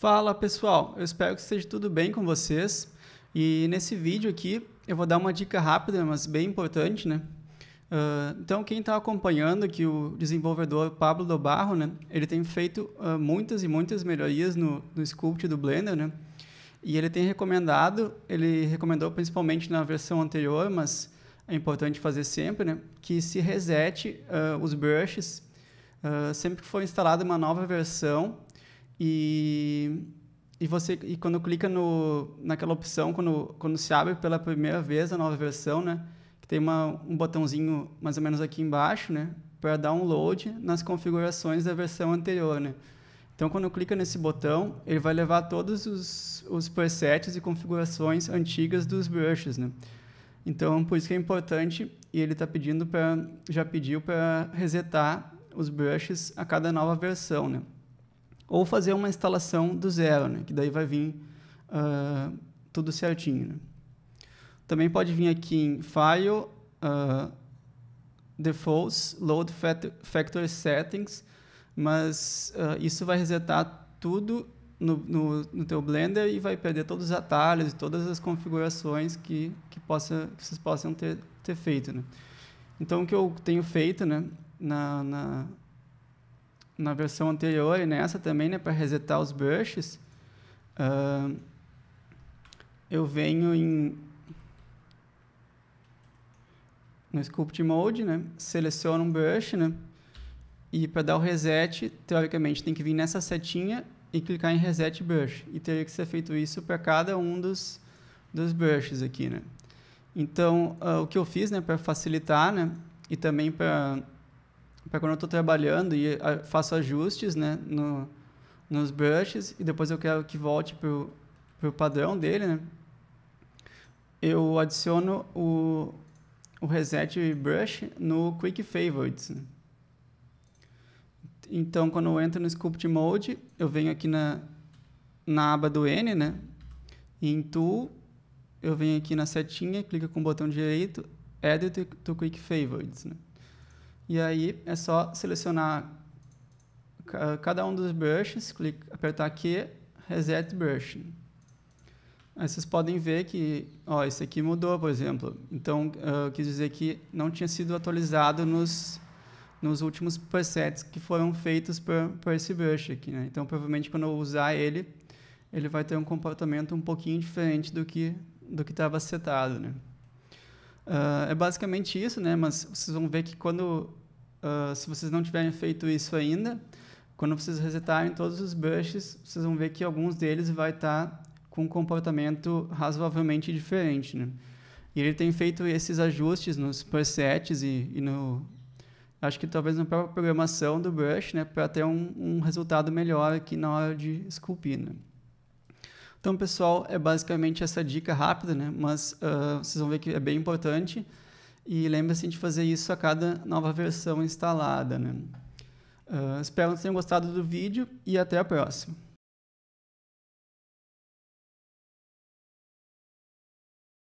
Fala pessoal, eu espero que esteja tudo bem com vocês. E nesse vídeo aqui eu vou dar uma dica rápida, mas bem importante, né? Uh, então quem está acompanhando que o desenvolvedor Pablo do Barro, né? Ele tem feito uh, muitas e muitas melhorias no, no sculpt do Blender, né? E ele tem recomendado, ele recomendou principalmente na versão anterior, mas é importante fazer sempre, né? Que se resete uh, os brushes sempre que for instalada uma nova versão e, e você e quando clica no, naquela opção, quando, quando se abre pela primeira vez a nova versão, né? Que tem uma, um botãozinho mais ou menos aqui embaixo, né? Para download nas configurações da versão anterior, né? Então, quando clica nesse botão, ele vai levar todos os, os presets e configurações antigas dos brushes, né? Então, por isso que é importante, e ele está pedindo para, já pediu para resetar os brushes a cada nova versão, né? ou fazer uma instalação do zero, né? que daí vai vir uh, tudo certinho. Né? Também pode vir aqui em File, uh, Defaults, Load Factor Settings, mas uh, isso vai resetar tudo no, no, no, teu Blender e vai perder todos os atalhos, e todas as configurações que, que, possa, que vocês possam ter, ter feito. Né? Então, o que eu tenho feito né, na, na na versão anterior e nessa também, né, para resetar os brushes, uh, eu venho em no Sculpt Mode, né, seleciono um brush, né, e para dar o reset, teoricamente tem que vir nessa setinha e clicar em Reset Brush. E teria que ser feito isso para cada um dos, dos brushes aqui, né. Então, uh, o que eu fiz, né, para facilitar, né, e também para para quando eu estou trabalhando e ah, faço ajustes né, no, nos brushes e depois eu quero que volte para o padrão dele, né, eu adiciono o, o Reset Brush no Quick Favorites. Né. Então, quando eu entro no Sculpt Mode, eu venho aqui na, na aba do N, né, e em Tool, eu venho aqui na setinha, clica com o botão direito, Edit to Quick Favorites. Né. E aí é só selecionar cada um dos brushes, clica, apertar Q, reset brush. Aí vocês podem ver que, ó, esse aqui mudou, por exemplo. Então, eu quis dizer que não tinha sido atualizado nos, nos últimos presets que foram feitos para esse brush aqui, né? Então, provavelmente, quando eu usar ele, ele vai ter um comportamento um pouquinho diferente do que do que estava setado, né? Uh, é basicamente isso, né? Mas vocês vão ver que quando, uh, se vocês não tiverem feito isso ainda, quando vocês resetarem todos os bushes, vocês vão ver que alguns deles vai estar tá com um comportamento razoavelmente diferente, né? E ele tem feito esses ajustes nos presets e, e no acho que talvez na própria programação do Brush, né, para ter um, um, resultado melhor aqui na hora de esculpir. Né? Então, pessoal, é basicamente essa dica rápida, né? mas uh, vocês vão ver que é bem importante. E lembre-se de fazer isso a cada nova versão instalada. Né? Uh, espero que tenham gostado do vídeo e até a próxima.